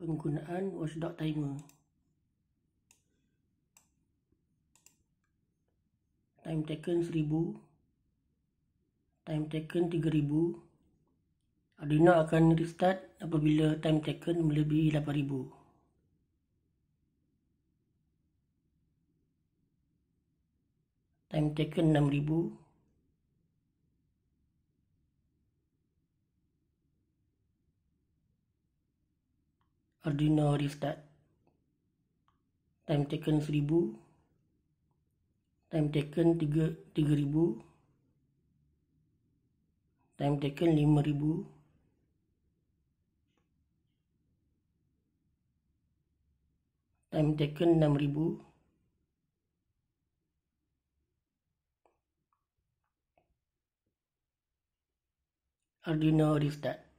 penggunaan watchdog timer time taken 1000 time taken 3000 Arduino akan restart apabila time taken melebihi 8000 time taken 6000 Arduino restart time taken 1000 time taken 3000 time taken 5000 time taken 6000 Arduino restart